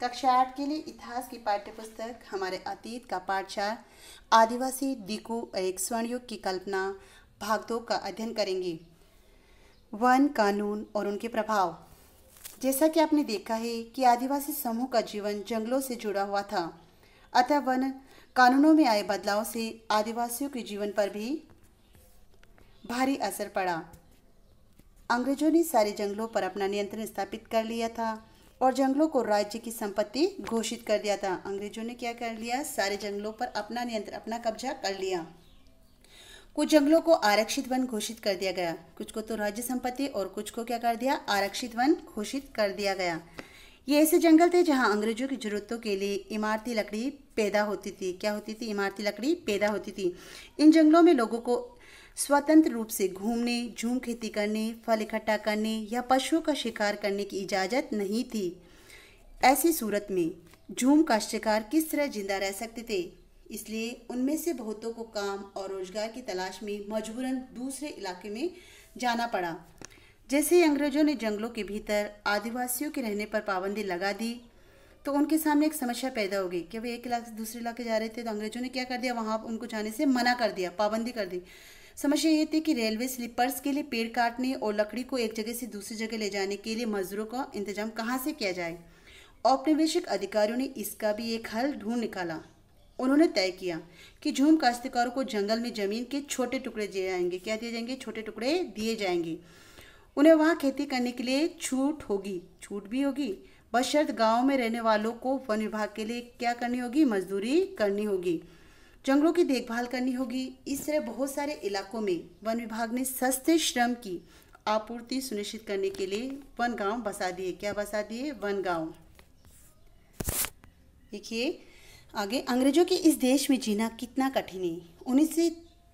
कक्षा आठ के लिए इतिहास की पाठ्यपुस्तक हमारे अतीत का पाठशा आदिवासी दिकू एक स्वर्णयुग की कल्पना भाग दो का अध्ययन करेंगे वन कानून और उनके प्रभाव जैसा कि आपने देखा है कि आदिवासी समूह का जीवन जंगलों से जुड़ा हुआ था अतः वन कानूनों में आए बदलाव से आदिवासियों के जीवन पर भी भारी असर पड़ा अंग्रेजों ने सारे जंगलों पर अपना नियंत्रण स्थापित कर लिया था और जंगलों को राज्य की संपत्ति घोषित कर दिया था अंग्रेजों ने क्या कर लिया सारे जंगलों पर अपना नियंत्रण अपना कब्जा कर लिया कुछ जंगलों को आरक्षित वन घोषित कर दिया गया कुछ को तो राज्य संपत्ति और कुछ को क्या कर दिया आरक्षित वन घोषित कर दिया गया ये ऐसे जंगल थे जहाँ अंग्रेजों की जरूरतों के लिए इमारती लकड़ी पैदा होती थी क्या होती थी इमारती लकड़ी पैदा होती थी इन जंगलों में लोगों को स्वतंत्र रूप से घूमने झूम खेती करने फल इकट्ठा करने या पशुओं का शिकार करने की इजाज़त नहीं थी ऐसी सूरत में झूम का शिकार किस तरह जिंदा रह सकते थे इसलिए उनमें से बहुतों को काम और रोजगार की तलाश में मजबूरन दूसरे इलाके में जाना पड़ा जैसे अंग्रेजों ने जंगलों के भीतर आदिवासियों के रहने पर पाबंदी लगा दी तो उनके सामने एक समस्या पैदा हो गई कि वे एक इलाके से दूसरे इलाके जा रहे थे तो अंग्रेजों ने क्या कर दिया वहाँ उनको जाने से मना कर दिया पाबंदी कर दी समस्या ये थी कि रेलवे स्लीपर्स के लिए पेड़ काटने और लकड़ी को एक जगह से दूसरी जगह ले जाने के लिए मजदूरों का इंतजाम कहाँ से किया जाए औपनिवेशिक अधिकारियों ने इसका भी एक हल ढूंढ निकाला उन्होंने तय किया कि झूम काश्तकारों को जंगल में जमीन के छोटे टुकड़े दिए जाएंगे क्या दिए जाएंगे छोटे टुकड़े दिए जाएंगे उन्हें वहाँ खेती करने के लिए छूट होगी छूट भी होगी बशर्त गांव में रहने वालों को वन विभाग के लिए क्या करनी होगी मजदूरी करनी होगी जंगलों की देखभाल करनी होगी इस तरह बहुत सारे इलाकों में वन विभाग ने सस्ते श्रम की आपूर्ति सुनिश्चित करने के लिए वन गांव बसा दिए क्या बसा दिए वन गांव देखिए आगे अंग्रेजों के इस देश में जीना कितना कठिन है उन्नीस सौ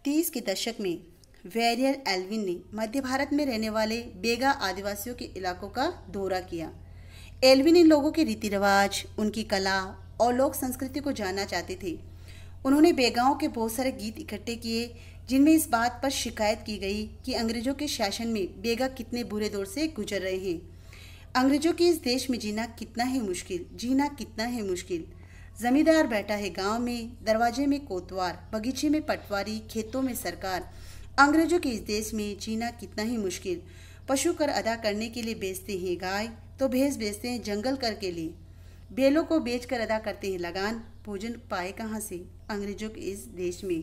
तीस के दशक में वेरियर एल्विन ने मध्य भारत में रहने वाले बेगा आदिवासियों के इलाकों का दौरा किया एल्विन इन लोगों के रीति रिवाज उनकी कला और लोक संस्कृति को जानना चाहते थे उन्होंने बेगाओं के बहुत सारे गीत इकट्ठे किए जिनमें इस बात पर शिकायत की गई कि अंग्रेजों के शासन में बेगा कितने बुरे दौर से गुजर रहे हैं अंग्रेजों के इस देश में जीना कितना है मुश्किल जीना कितना है मुश्किल जमींदार बैठा है गांव में दरवाजे में कोतवार बगीचे में पटवारी खेतों में सरकार अंग्रेजों के इस देश में जीना कितना ही मुश्किल पशु कर अदा करने के लिए बेचते हैं गाय तो भेज बेचते हैं जंगल कर के लिए बेलों को बेच कर अदा करते हैं लगान भोजन पाए कहाँ से अंग्रेजों के इस देश में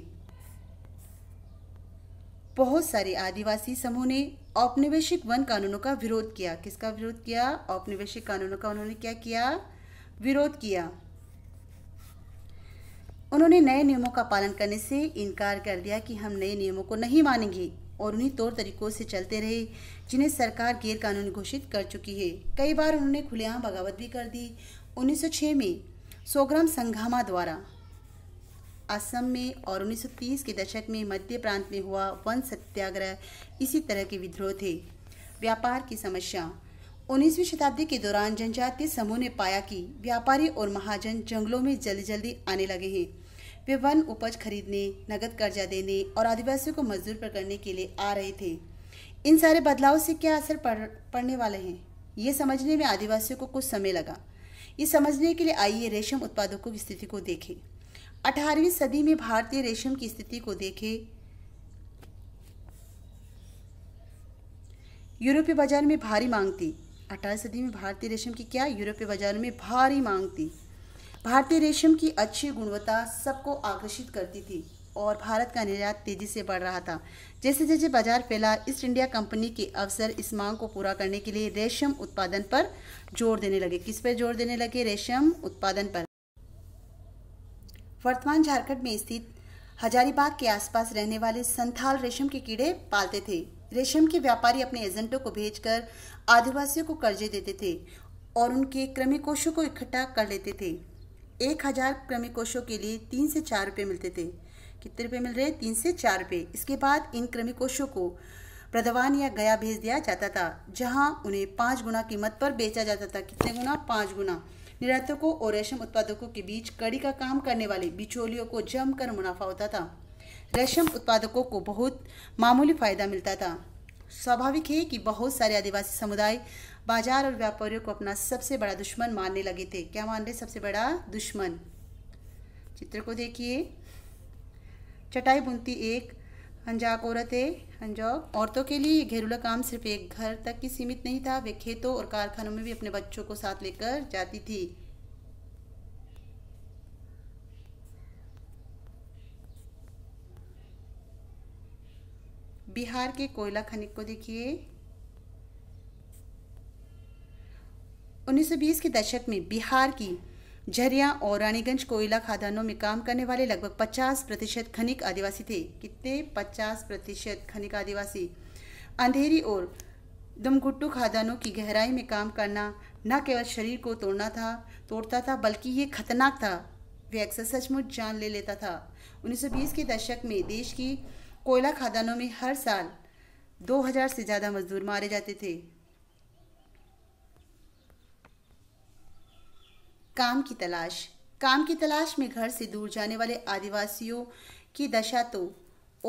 बहुत सारे आदिवासी समूह ने औपनिवेशिक वन कानूनों का विरोध किया किसका विरोध किया औपनिवेशिक कानूनों का उन्होंने क्या किया विरोध किया उन्होंने नए नियमों का पालन करने से इनकार कर दिया कि हम नए नियमों को नहीं मानेंगे और उन्हीं तौर तरीकों से चलते रहे जिन्हें सरकार गैर कानूनी घोषित कर चुकी है कई बार उन्होंने खुलेआम बगावत भी कर दी 1906 में सोग्राम संघामा द्वारा असम में और 1930 के दशक में मध्य प्रांत में हुआ वन सत्याग्रह इसी तरह के विद्रोह थे व्यापार की समस्या 19वीं शताब्दी के दौरान जनजातीय समूह ने पाया कि व्यापारी और महाजन जंगलों में जल्दी जल्दी आने लगे हैं वे वन उपज खरीदने नगद कर्जा देने और आदिवासियों को मजदूर पर करने के लिए आ रहे थे इन सारे बदलाव से क्या असर पड़ पड़ने वाले हैं ये समझने में आदिवासियों को कुछ समय लगा ये समझने के लिए आइए रेशम उत्पादकों की स्थिति को देखें अठारहवीं सदी में भारतीय रेशम की स्थिति को देखें यूरोपीय बाजार में भारी मांग थी अठारह सदी में भारतीय रेशम की क्या यूरोपीय बाजार में भारी मांग थी भारतीय रेशम की अच्छी गुणवत्ता सबको आकर्षित करती थी और भारत का निर्यात तेजी से बढ़ रहा था जैसे जैसे बाजार फैला ईस्ट इंडिया कंपनी के अवसर इस मांग को पूरा करने के लिए रेशम उत्पादन पर जोर देने लगे किस पर जोर देने लगे रेशम उत्पादन पर वर्तमान झारखंड में स्थित हजारीबाग के आसपास रहने वाले संथाल रेशम के कीड़े पालते थे रेशम के व्यापारी अपने एजेंटों को भेजकर आदिवासियों को कर्जे देते थे और उनके क्रमिकोषों को इकट्ठा कर लेते थे एक हजार क्रमिकोषों के लिए तीन से चार रुपये मिलते थे कितने रुपये मिल रहे तीन से चार रुपये इसके बाद इन क्रमिकोषों को प्रदवान या गया भेज दिया जाता था जहां उन्हें पाँच गुना कीमत पर बेचा जाता था कितने गुना पाँच गुना निर्यातकों और रेशम उत्पादकों के बीच कड़ी का काम करने वाले बिचौलियों को जमकर मुनाफा होता था रेशम उत्पादकों को बहुत मामूली फायदा मिलता था स्वाभाविक है कि बहुत सारे आदिवासी समुदाय बाजार और व्यापारियों को अपना सबसे बड़ा दुश्मन मानने लगे थे क्या मान रहे सबसे बड़ा दुश्मन चित्र को देखिए चटाई बुनती एक अंजाक है अंजॉब औरतों के लिए घरेलू काम सिर्फ एक घर तक की सीमित नहीं था वे खेतों और कारखानों में भी अपने बच्चों को साथ लेकर जाती थी बिहार के कोयला खनिक को देखिए 1920 के दशक में बिहार की झरिया और रानीगंज कोयला खादानों में काम करने वाले लगभग 50 प्रतिशत खनिक आदिवासी थे कितने 50 प्रतिशत खनिक आदिवासी अंधेरी और दमघुट्टू खादानों की गहराई में काम करना न केवल शरीर को तोड़ना था तोड़ता था बल्कि ये खतरनाक था वे अक्सर सचमुच जान ले लेता था 1920 के दशक में देश की कोयला खादानों में हर साल 2000 से ज़्यादा मजदूर मारे जाते थे काम की तलाश काम की तलाश में घर से दूर जाने वाले आदिवासियों की दशा तो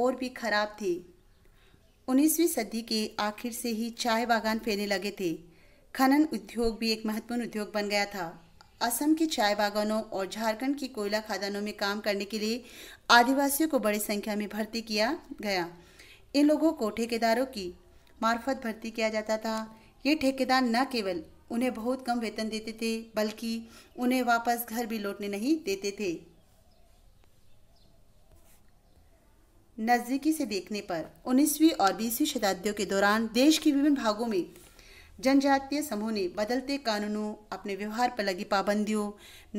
और भी खराब थी उन्नीसवीं सदी के आखिर से ही चाय बागान फैलने लगे थे खनन उद्योग भी एक महत्वपूर्ण उद्योग बन गया था असम के चाय बागानों और झारखंड की कोयला खादानों में काम करने के लिए आदिवासियों को बड़ी संख्या में भर्ती किया गया इन लोगों को ठेकेदारों की मार्फत भर्ती किया जाता था ये ठेकेदार न केवल उन्हें बहुत कम वेतन देते थे बल्कि उन्हें वापस घर भी लौटने नहीं देते थे नज़दीकी से देखने पर 19वीं और 20वीं शताब्दियों के दौरान देश के विभिन्न भागों में जनजातीय समूह ने बदलते कानूनों अपने व्यवहार पर लगी पाबंदियों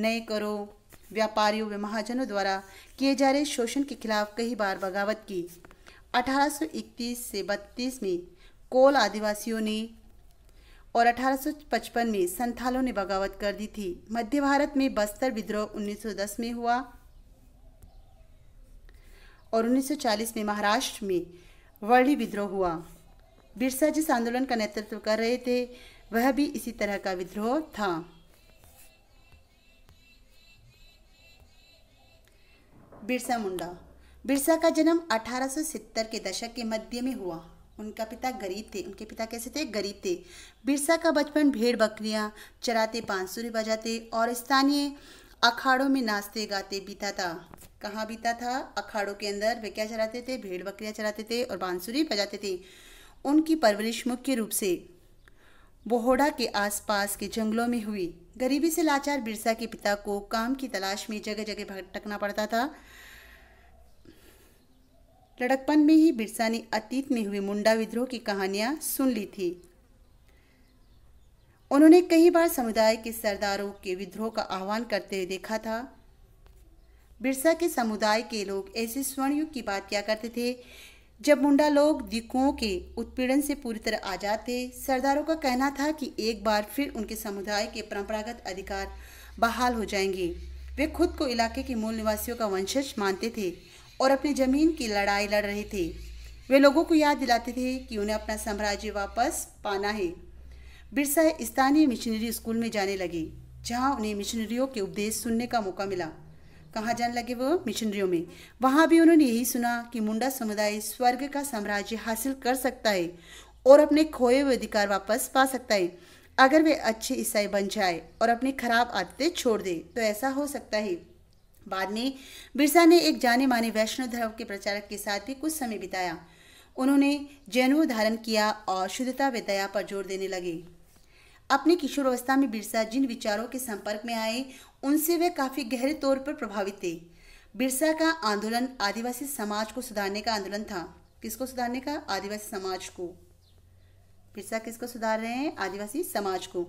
नए करों व्यापारियों व महाजनों द्वारा किए जा रहे शोषण के खिलाफ कई बार बगावत की 1831 से 32 में कोल आदिवासियों ने और 1855 में संथालों ने बगावत कर दी थी मध्य भारत में बस्तर विद्रोह 1910 में हुआ और 1940 में महाराष्ट्र में वर्ली विद्रोह हुआ बिरसा जिस आंदोलन का नेतृत्व कर रहे थे वह भी इसी तरह का विद्रोह था बिरसा मुंडा बिरसा का जन्म 1870 के दशक के मध्य में हुआ उनका पिता गरीब थे उनके पिता कैसे थे गरीब थे बिरसा का बचपन भेड़ बकरियाँ चराते बांसुरी बजाते और स्थानीय अखाड़ों में नाचते गाते बीता था कहाँ बीता था अखाड़ों के अंदर वे क्या चराते थे भेड़ बकरियाँ चराते थे और बांसुरी बजाते थे उनकी परवरिश मुख्य रूप से बोहोडा के आसपास के जंगलों में हुई गरीबी से लाचार बिरसा के पिता को काम की तलाश में जगह जगह भटकना पड़ता था लड़कपन में ही बिरसा ने अतीत में हुए मुंडा विद्रोह की कहानियां सुन ली थी उन्होंने कई बार समुदाय के सरदारों के विद्रोह का आह्वान करते हुए देखा था बिरसा के समुदाय के लोग ऐसे स्वर्णयुग की बात किया करते थे जब मुंडा लोग दिकुओं के उत्पीड़न से पूरी तरह आजाद थे सरदारों का कहना था कि एक बार फिर उनके समुदाय के परंपरागत अधिकार बहाल हो जाएंगे वे खुद को इलाके के मूल निवासियों का वंशज मानते थे और अपनी ज़मीन की लड़ाई लड़ रहे थे वे लोगों को याद दिलाते थे कि उन्हें अपना साम्राज्य वापस पाना है बिरसा स्थानीय मिशनरी स्कूल में जाने लगे जहाँ उन्हें मिशनरियों के उपदेश सुनने का मौका मिला कहाँ जाने लगे वो मिशनरियों में वहाँ भी उन्होंने यही सुना कि मुंडा समुदाय स्वर्ग का साम्राज्य हासिल कर सकता है और अपने खोए हुए अधिकार वापस पा सकता है अगर वे अच्छे ईसाई बन जाए और अपनी खराब आदतें छोड़ दें तो ऐसा हो सकता है बाद में बिरसा ने एक जाने माने वैष्णव धर्म के प्रचारक के साथ भी कुछ समय बिताया उन्होंने जैनव धारण किया और शुद्धता व दया पर जोर देने लगे अपनी किशोरावस्था में बिरसा जिन विचारों के संपर्क में आए उनसे वे काफ़ी गहरे तौर पर प्रभावित थे बिरसा का आंदोलन आदिवासी समाज को सुधारने का आंदोलन था किसको सुधारने का आदिवासी समाज को बिरसा किसको सुधार रहे हैं आदिवासी समाज को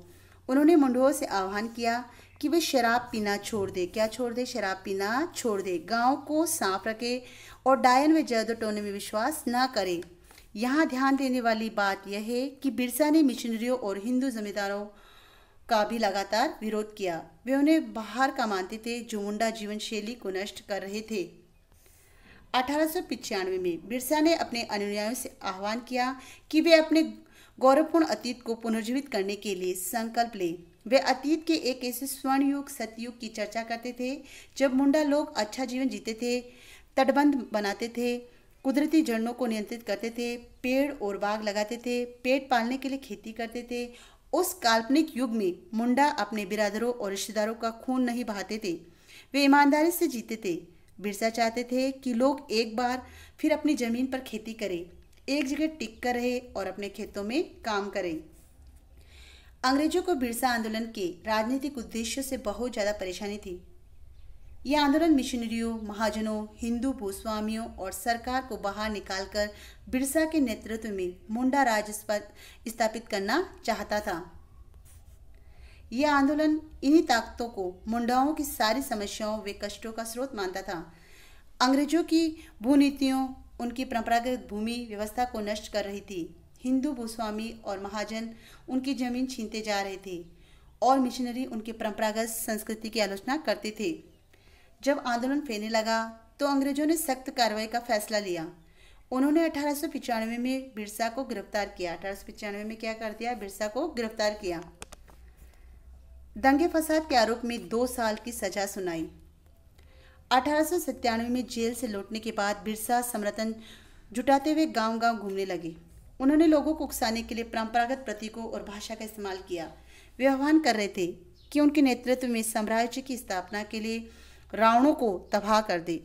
उन्होंने मुंडुओं से आह्वान किया कि वे शराब पीना छोड़ दे क्या छोड़ दे शराब पीना छोड़ दे गांव को साफ रखे और डायन व जयदोटोने में विश्वास न करें यहाँ ध्यान देने वाली बात यह है कि बिरसा ने मिशनरियों और हिंदू जमींदारों का भी लगातार विरोध किया वे उन्हें बाहर का मानते थे जो मुंडा जीवन शैली को नष्ट कर रहे थे अठारह में बिरसा ने अपने अनुयायियों से आह्वान किया कि वे अपने गौरवपूर्ण अतीत को पुनर्जीवित करने के लिए संकल्प लें वे अतीत के एक ऐसे स्वर्ण युग सतयुग की चर्चा करते थे जब मुंडा लोग अच्छा जीवन जीते थे तटबंध बनाते थे कुदरती जड़ों को नियंत्रित करते थे पेड़ और बाग लगाते थे पेट पालने के लिए खेती करते थे उस काल्पनिक युग में मुंडा अपने बिरादरों और रिश्तेदारों का खून नहीं बहाते थे वे ईमानदारी से जीते थे बिरसा चाहते थे कि लोग एक बार फिर अपनी ज़मीन पर खेती करें एक जगह टिक कर रहे और अपने खेतों में काम करें अंग्रेजों को बिरसा आंदोलन के राजनीतिक उद्देश्यों से बहुत ज़्यादा परेशानी थी यह आंदोलन मिशनरियों महाजनों हिंदू भूस्वामियों और सरकार को बाहर निकालकर बिरसा के नेतृत्व में मुंडा राज स्थापित करना चाहता था यह आंदोलन इन्हीं ताकतों को मुंडाओं की सारी समस्याओं व कष्टों का स्रोत मानता था अंग्रेजों की भूनीतियों उनकी परंपरागत भूमि व्यवस्था को नष्ट कर रही थी हिंदू भूस्वामी और महाजन उनकी जमीन छीनते जा रहे थे और मिशनरी उनकी परंपरागत संस्कृति की आलोचना करते थे जब आंदोलन फैलने लगा तो अंग्रेजों ने सख्त कार्रवाई का फैसला लिया उन्होंने अठारह में बिरसा को गिरफ्तार किया अठारह में क्या कर दिया बिरसा को गिरफ्तार किया दंगे फसाद के आरोप में दो साल की सजा सुनाई अठारह में जेल से लौटने के बाद बिरसा समरतन जुटाते हुए गांव-गांव घूमने लगे उन्होंने लोगों को उकसाने के लिए परंपरागत प्रतीकों और भाषा का इस्तेमाल किया वे आह्वान कर रहे थे कि उनके नेतृत्व में साम्राज्य की स्थापना के लिए रावणों को तबाह कर दे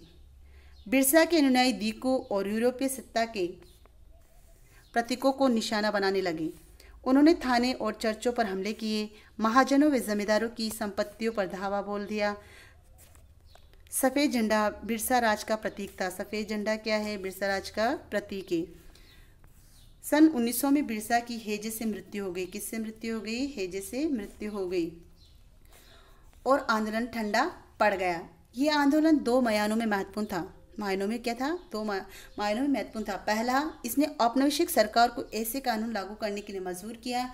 बिरसा के अनुयायी दीकों और यूरोपीय सत्ता के प्रतीकों को निशाना बनाने लगे उन्होंने थाने और चर्चों पर हमले किए महाजनों व जमींदारों की संपत्तियों पर धावा बोल दिया सफ़ेद झंडा बिरसा राज का प्रतीक था सफ़ेद झंडा क्या है बिरसा राज का प्रतीक है सन 1900 में बिरसा की हेजे से मृत्यु हो गई किससे मृत्यु हो गई हेजे से मृत्यु हो गई और आंदोलन ठंडा पड़ गया ये आंदोलन दो मयानों में महत्वपूर्ण था मायनों में क्या था दो मायनों में महत्वपूर्ण था पहला इसने औपनिवेशिक सरकार को ऐसे कानून लागू करने के लिए मजबूर किया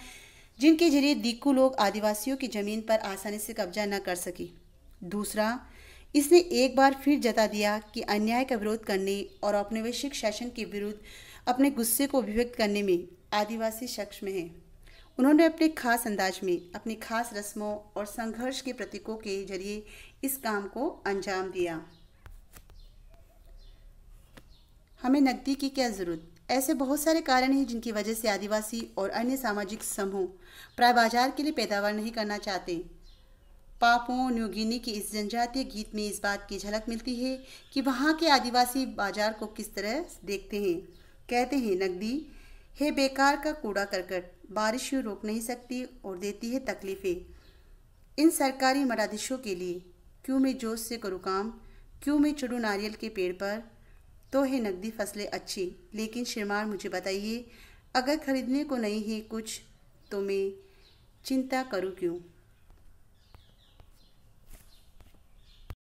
जिनके जरिए दीकू लोग आदिवासियों की ज़मीन पर आसानी से कब्जा न कर सके दूसरा इसने एक बार फिर जता दिया कि अन्याय का विरोध करने और औपनिवेशिक शासन के विरुद्ध अपने गुस्से को अभिव्यक्त करने में आदिवासी शख्स में है उन्होंने अपने खास अंदाज में अपनी खास रस्मों और संघर्ष के प्रतीकों के जरिए इस काम को अंजाम दिया हमें नकदी की क्या ज़रूरत ऐसे बहुत सारे कारण हैं जिनकी वजह से आदिवासी और अन्य सामाजिक समूह प्राय बाजार के लिए पैदावार नहीं करना चाहते पापुओं न्यूगिनी की इस जनजातीय गीत में इस बात की झलक मिलती है कि वहाँ के आदिवासी बाजार को किस तरह देखते हैं कहते हैं नकदी है बेकार का कूड़ा करकट बारिश यूँ रोक नहीं सकती और देती है तकलीफ़ें इन सरकारी मरादिशों के लिए क्यों मैं जोश से करूँ काम क्यों मैं चुड़ू नारियल के पेड़ पर तो है नकदी फसलें अच्छी लेकिन शिरमार मुझे बताइए अगर खरीदने को नहीं है कुछ तो मैं चिंता करूँ क्यों